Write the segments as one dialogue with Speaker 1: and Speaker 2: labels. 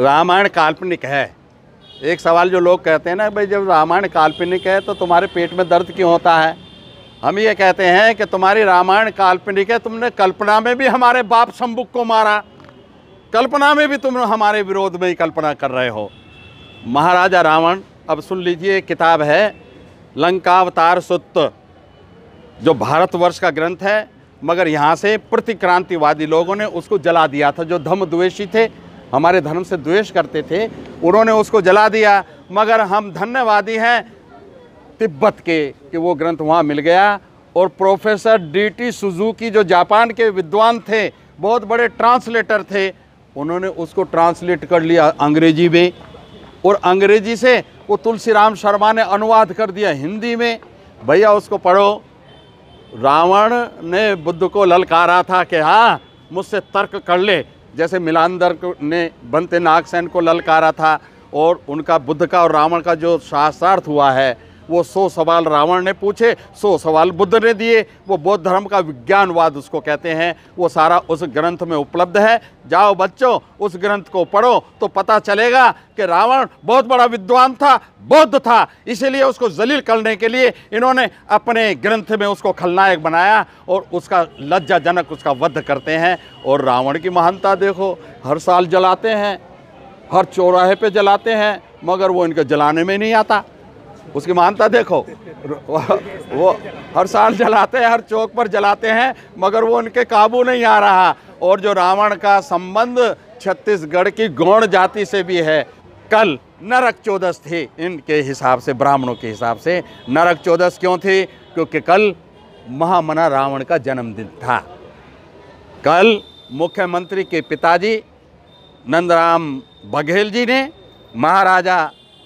Speaker 1: रामायण काल्पनिक है एक सवाल जो लोग कहते हैं ना भाई जब रामायण काल्पनिक है तो तुम्हारे पेट में दर्द क्यों होता है हम ये कहते हैं कि तुम्हारी रामायण काल्पनिक है तुमने कल्पना में भी हमारे बाप शंबुक को मारा कल्पना में भी तुम हमारे विरोध में ही कल्पना कर रहे हो महाराजा रावण अब सुन लीजिए किताब है लंकावतार सुत्त जो भारतवर्ष का ग्रंथ है मगर यहाँ से प्रतिक्रांतिवादी लोगों ने उसको जला दिया था जो धम द्वेषी थे हमारे धर्म से द्वेष करते थे उन्होंने उसको जला दिया मगर हम धन्यवादी हैं तिब्बत के कि वो ग्रंथ वहाँ मिल गया और प्रोफेसर डी टी सुजुकी जो जापान के विद्वान थे बहुत बड़े ट्रांसलेटर थे उन्होंने उसको ट्रांसलेट कर लिया अंग्रेजी में और अंग्रेजी से वो तुलसीराम शर्मा ने अनुवाद कर दिया हिंदी में भैया उसको पढ़ो रावण ने बुद्ध को ललकारा था कि हाँ मुझसे तर्क कर ले जैसे मिलानदर ने बनते नागसेन को ललकारा था और उनका बुद्ध का और रावण का जो शास्त्रार्थ हुआ है वो सौ सवाल रावण ने पूछे सौ सवाल बुद्ध ने दिए वो बौद्ध धर्म का विज्ञानवाद उसको कहते हैं वो सारा उस ग्रंथ में उपलब्ध है जाओ बच्चों उस ग्रंथ को पढ़ो तो पता चलेगा कि रावण बहुत बड़ा विद्वान था बौद्ध था इसीलिए उसको जलील करने के लिए इन्होंने अपने ग्रंथ में उसको खलनायक बनाया और उसका लज्जाजनक उसका वध करते हैं और रावण की महानता देखो हर साल जलाते हैं हर चौराहे पे जलाते हैं मगर वो इनके जलाने में नहीं आता उसकी मानता देखो वो हर साल जलाते हैं हर चौक पर जलाते हैं मगर वो उनके काबू नहीं आ रहा और जो रावण का संबंध छत्तीसगढ़ की गौण जाति से भी है कल नरक चौदस थी इनके हिसाब से ब्राह्मणों के हिसाब से नरक चौदस क्यों थी क्योंकि कल महामना रावण का जन्मदिन था कल मुख्यमंत्री के पिताजी नंदराम बघेल जी ने महाराजा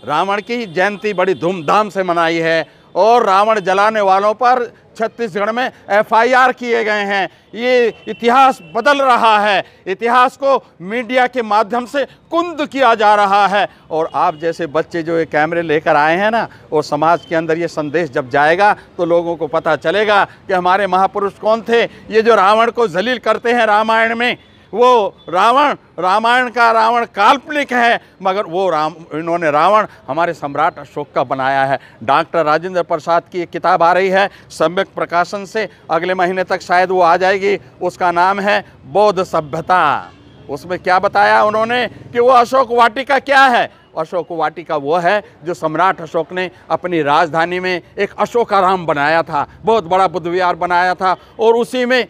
Speaker 1: रावण की जयंती बड़ी धूमधाम से मनाई है और रावण जलाने वालों पर छत्तीसगढ़ में एफआईआर किए गए हैं ये इतिहास बदल रहा है इतिहास को मीडिया के माध्यम से कुंद किया जा रहा है और आप जैसे बच्चे जो ये कैमरे लेकर आए हैं ना और समाज के अंदर ये संदेश जब जाएगा तो लोगों को पता चलेगा कि हमारे महापुरुष कौन थे ये जो रावण को जलील करते हैं रामायण में वो रावण रामायण का रावण काल्पनिक है मगर वो राम इन्होंने रावण हमारे सम्राट अशोक का बनाया है डॉक्टर राजेंद्र प्रसाद की एक किताब आ रही है सम्यक प्रकाशन से अगले महीने तक शायद वो आ जाएगी उसका नाम है बौद्ध सभ्यता उसमें क्या बताया उन्होंने कि वो अशोक वाटिका क्या है अशोक वाटिका वो है जो सम्राट अशोक ने अपनी राजधानी में एक अशोकाराम बनाया था बहुत बड़ा बुद्ध विहार बनाया था और उसी में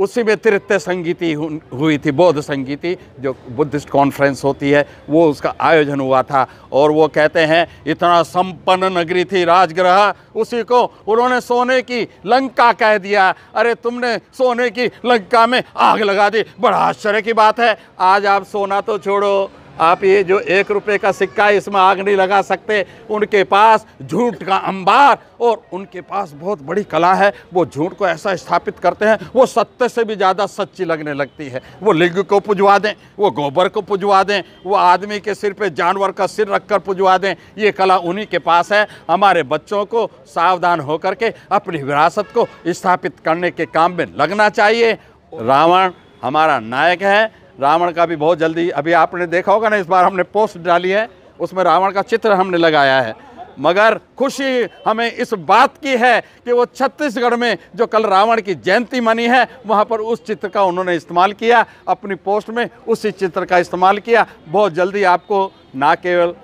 Speaker 1: उसी में तृत्य संगीति हुई थी बौद्ध संगीति जो बुद्धिस्ट कॉन्फ्रेंस होती है वो उसका आयोजन हुआ था और वो कहते हैं इतना संपन्न नगरी थी राजग्रह उसी को उन्होंने सोने की लंका कह दिया अरे तुमने सोने की लंका में आग लगा दी बड़ा आश्चर्य की बात है आज आप सोना तो छोड़ो आप ये जो एक रुपए का सिक्का इसमें आग नहीं लगा सकते उनके पास झूठ का अंबार और उनके पास बहुत बड़ी कला है वो झूठ को ऐसा स्थापित करते हैं वो सत्य से भी ज़्यादा सच्ची लगने लगती है वो लिंग को पुजवा दें वो गोबर को पुजवा दें वो आदमी के सिर पे जानवर का सिर रख कर पुजवा दें ये कला उन्हीं के पास है हमारे बच्चों को सावधान होकर के अपनी विरासत को स्थापित करने के काम में लगना चाहिए रावण हमारा नायक है रावण का भी बहुत जल्दी अभी आपने देखा होगा ना इस बार हमने पोस्ट डाली है उसमें रावण का चित्र हमने लगाया है मगर खुशी हमें इस बात की है कि वो छत्तीसगढ़ में जो कल रावण की जयंती मनी है वहाँ पर उस चित्र का उन्होंने इस्तेमाल किया अपनी पोस्ट में उसी चित्र का इस्तेमाल किया बहुत जल्दी आपको ना केवल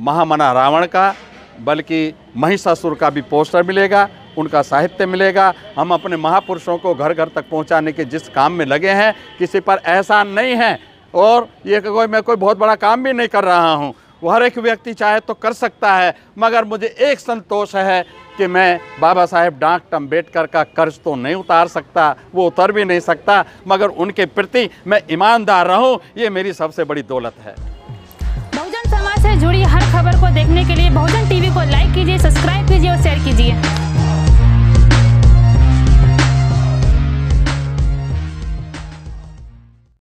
Speaker 1: महामना रावण का बल्कि महिषासुर का भी पोस्टर मिलेगा उनका साहित्य मिलेगा हम अपने महापुरुषों को घर घर तक पहुंचाने के जिस काम में लगे हैं किसी पर एहसान नहीं है और ये कोई मैं कोई बहुत बड़ा काम भी नहीं कर रहा हूँ हर एक व्यक्ति चाहे तो कर सकता है मगर मुझे एक संतोष है कि मैं बाबा साहेब डॉक्टर अम्बेडकर का कर्ज तो नहीं उतार सकता वो उतर भी नहीं सकता मगर उनके प्रति मैं ईमानदार रहूं ये मेरी सबसे बड़ी दौलत है बहुजन समाज से जुड़ी हर खबर को देखने के लिए बहुजन टीवी को लाइक कीजिए सब्सक्राइब कीजिए और शेयर कीजिए